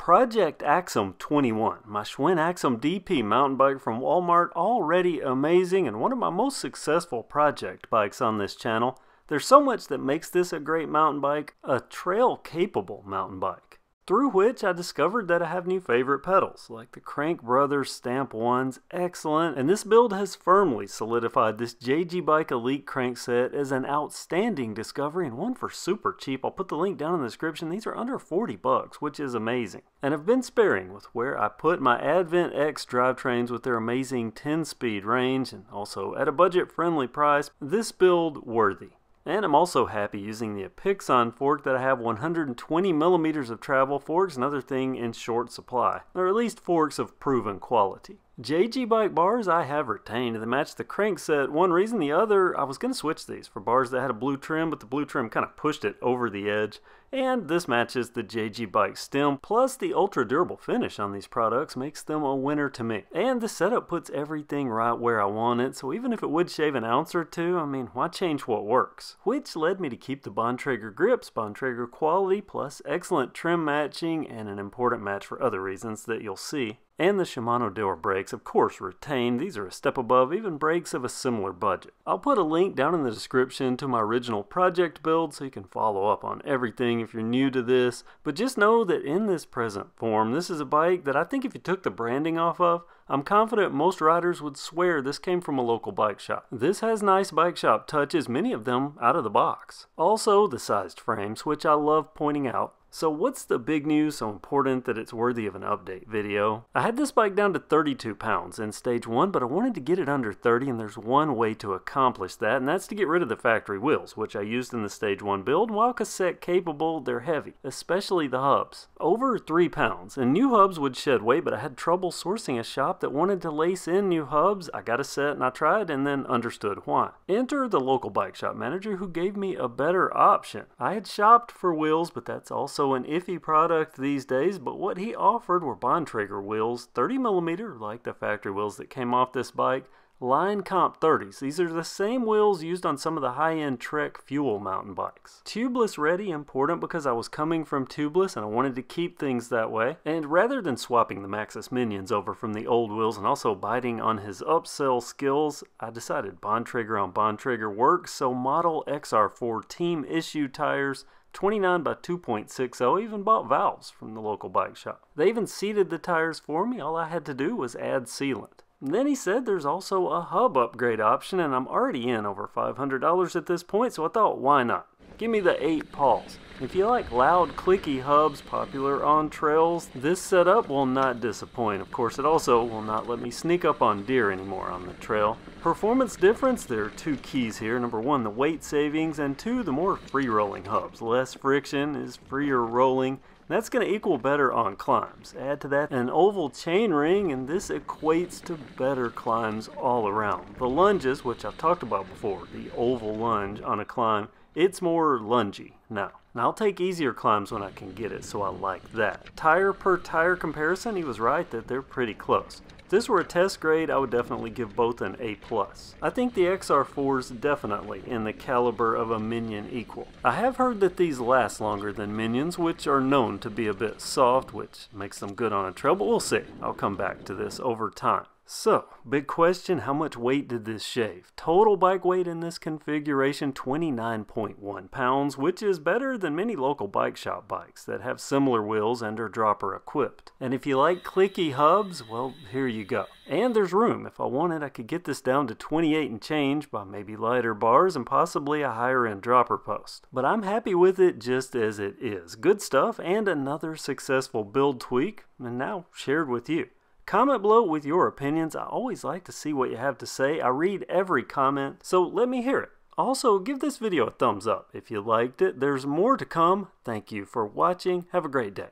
Project Axum 21, my Schwinn Axum DP mountain bike from Walmart, already amazing and one of my most successful project bikes on this channel. There's so much that makes this a great mountain bike, a trail capable mountain bike through which I discovered that I have new favorite pedals, like the Crank Brothers Stamp 1's excellent, and this build has firmly solidified this JG Bike Elite crankset as an outstanding discovery and one for super cheap. I'll put the link down in the description. These are under 40 bucks, which is amazing. And I've been sparing with where I put my Advent X drivetrains with their amazing 10-speed range and also at a budget-friendly price. This build worthy. And I'm also happy using the Apixon fork that I have 120 millimeters of travel forks, another thing in short supply, or at least forks of proven quality. JG Bike bars I have retained. They match the crankset. One reason, the other, I was going to switch these for bars that had a blue trim, but the blue trim kind of pushed it over the edge. And this matches the JG Bike stem, plus the ultra durable finish on these products makes them a winner to me. And the setup puts everything right where I want it, so even if it would shave an ounce or two, I mean, why change what works? Which led me to keep the Bontrager grips, Bontrager quality, plus excellent trim matching, and an important match for other reasons that you'll see and the Shimano Dewar brakes, of course, retained. These are a step above even brakes of a similar budget. I'll put a link down in the description to my original project build so you can follow up on everything if you're new to this, but just know that in this present form, this is a bike that I think if you took the branding off of, I'm confident most riders would swear this came from a local bike shop. This has nice bike shop touches, many of them out of the box. Also the sized frames, which I love pointing out. So what's the big news so important that it's worthy of an update video? I had this bike down to 32 pounds in stage 1, but I wanted to get it under 30 and there's one way to accomplish that, and that's to get rid of the factory wheels, which I used in the stage 1 build. While cassette capable, they're heavy, especially the hubs. Over 3 pounds, and new hubs would shed weight, but I had trouble sourcing a shop that wanted to lace in new hubs. I got a set and I tried and then understood why. Enter the local bike shop manager who gave me a better option. I had shopped for wheels, but that's also an iffy product these days, but what he offered were Bontrager wheels, 30mm like the factory wheels that came off this bike, Line Comp 30s. These are the same wheels used on some of the high-end Trek fuel mountain bikes. Tubeless ready, important because I was coming from tubeless and I wanted to keep things that way. And rather than swapping the Maxxis Minions over from the old wheels and also biting on his upsell skills, I decided Bond Trigger on Bond Trigger works, so Model XR4 team issue tires 29 by 2.60, even bought valves from the local bike shop. They even seated the tires for me, all I had to do was add sealant. And then he said there's also a hub upgrade option, and I'm already in over $500 at this point, so I thought, why not? Give me the 8 pulse If you like loud, clicky hubs popular on trails, this setup will not disappoint. Of course, it also will not let me sneak up on deer anymore on the trail. Performance difference, there are two keys here. Number one, the weight savings, and two, the more free rolling hubs. Less friction is freer rolling, that's going to equal better on climbs. Add to that an oval chain ring and this equates to better climbs all around. The lunges, which I've talked about before, the oval lunge on a climb, it's more lungy now. And I'll take easier climbs when I can get it, so I like that. Tire per tire comparison, he was right that they're pretty close this were a test grade, I would definitely give both an A+. I think the XR4's definitely in the caliber of a Minion equal. I have heard that these last longer than Minions, which are known to be a bit soft, which makes them good on a trail, but we'll see. I'll come back to this over time. So, big question, how much weight did this shave? Total bike weight in this configuration, 29.1 pounds, which is better than many local bike shop bikes that have similar wheels and are dropper equipped. And if you like clicky hubs, well, here you go. And there's room. If I wanted, I could get this down to 28 and change by maybe lighter bars and possibly a higher end dropper post. But I'm happy with it just as it is. Good stuff and another successful build tweak, and now shared with you. Comment below with your opinions. I always like to see what you have to say. I read every comment, so let me hear it. Also, give this video a thumbs up if you liked it. There's more to come. Thank you for watching. Have a great day.